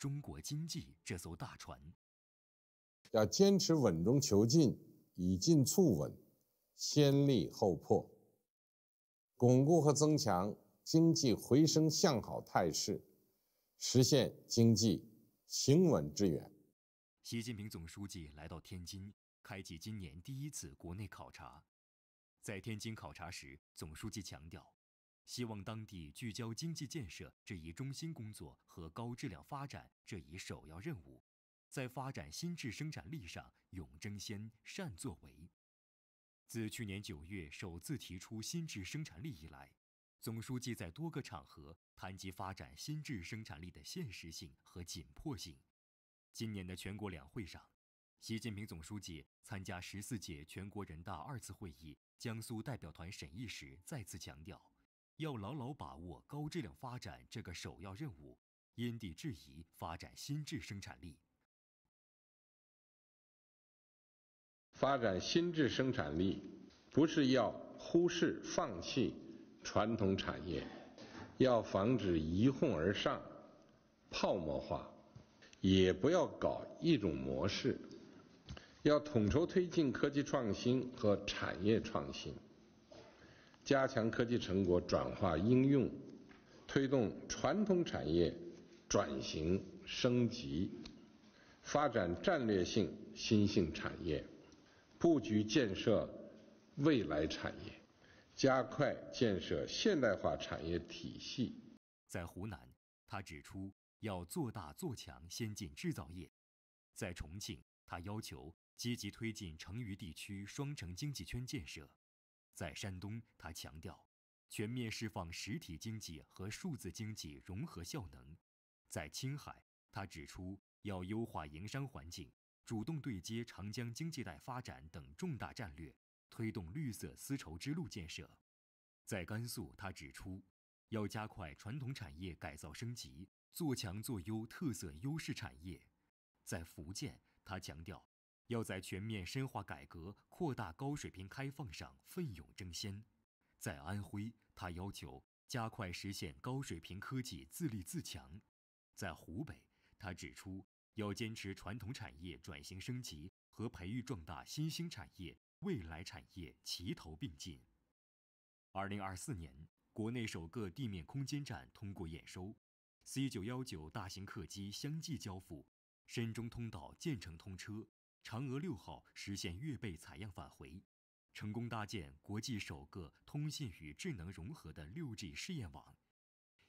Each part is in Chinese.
中国经济这艘大船，要坚持稳中求进，以进促稳，先立后破，巩固和增强经济回升向好态势，实现经济行稳致远。习近平总书记来到天津，开启今年第一次国内考察。在天津考察时，总书记强调。希望当地聚焦经济建设这一中心工作和高质量发展这一首要任务，在发展新质生产力上勇争先、善作为。自去年九月首次提出新质生产力以来，总书记在多个场合谈及发展新质生产力的现实性和紧迫性。今年的全国两会上，习近平总书记参加十四届全国人大二次会议江苏代表团审议时再次强调。要牢牢把握高质量发展这个首要任务，因地制宜发展新质生产力。发展新质生产力，不是要忽视、放弃传统产业，要防止一哄而上、泡沫化，也不要搞一种模式，要统筹推进科技创新和产业创新。加强科技成果转化应用，推动传统产业转型升级，发展战略性新兴产业，布局建设未来产业，加快建设现代化产业体系。在湖南，他指出要做大做强先进制造业；在重庆，他要求积极推进成渝地区双城经济圈建设。在山东，他强调全面释放实体经济和数字经济融合效能；在青海，他指出要优化营商环境，主动对接长江经济带发展等重大战略，推动绿色丝绸之路建设；在甘肃，他指出要加快传统产业改造升级，做强做优特色优势产业；在福建，他强调。要在全面深化改革、扩大高水平开放上奋勇争先。在安徽，他要求加快实现高水平科技自立自强。在湖北，他指出要坚持传统产业转型升级和培育壮大新兴产业、未来产业齐头并进。二零二四年，国内首个地面空间站通过验收，C 九幺九大型客机相继交付，深中通道建成通车。嫦娥六号实现月背采样返回，成功搭建国际首个通信与智能融合的 6G 试验网，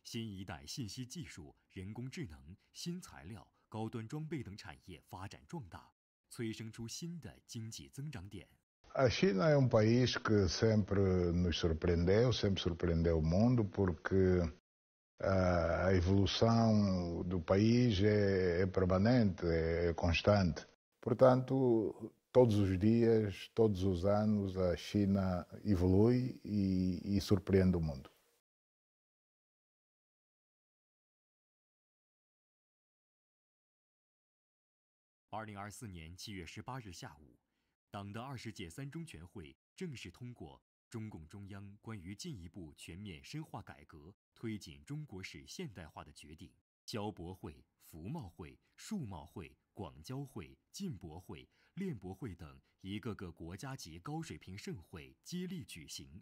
新一代信息技术、人工智能、新材料、高端装备等产业发展壮大，催生出新的经济增长点。A China é um país que sempre nos surpreendeu, sempre surpreendeu o mundo porque a evolução do país é permanente, é constante. Portanto, todos os dias, todos os anos, a China evolui e, e surpreende o mundo. mundo. 二零二四年七月十八日下午，党的二十届三中全会正式通过中共中央关于进一步全面深化改革、推进中国式现代化的决定。消博会、服贸会、数贸会、广交会、进博会、链博会等一个个国家级高水平盛会接力举行；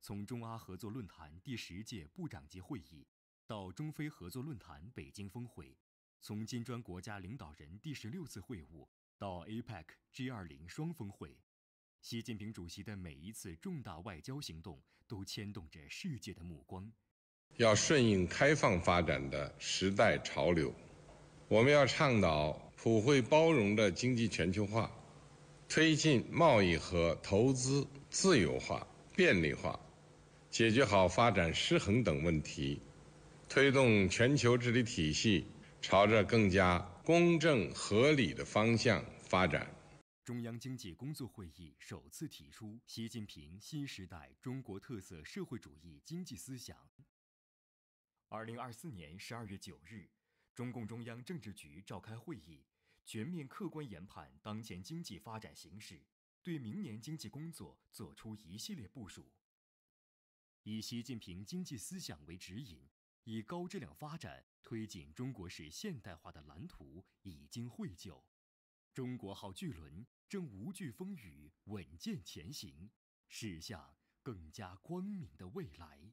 从中阿合作论坛第十届部长级会议到中非合作论坛北京峰会，从金砖国家领导人第十六次会晤到 APEC、G20 双峰会，习近平主席的每一次重大外交行动都牵动着世界的目光。要顺应开放发展的时代潮流，我们要倡导普惠包容的经济全球化，推进贸易和投资自由化便利化，解决好发展失衡等问题，推动全球治理体系朝着更加公正合理的方向发展。中央经济工作会议首次提出习近平新时代中国特色社会主义经济思想。二零二四年十二月九日，中共中央政治局召开会议，全面客观研判当前经济发展形势，对明年经济工作作出一系列部署。以习近平经济思想为指引，以高质量发展推进中国式现代化的蓝图已经绘就，中国号巨轮正无惧风雨，稳健前行，驶向更加光明的未来。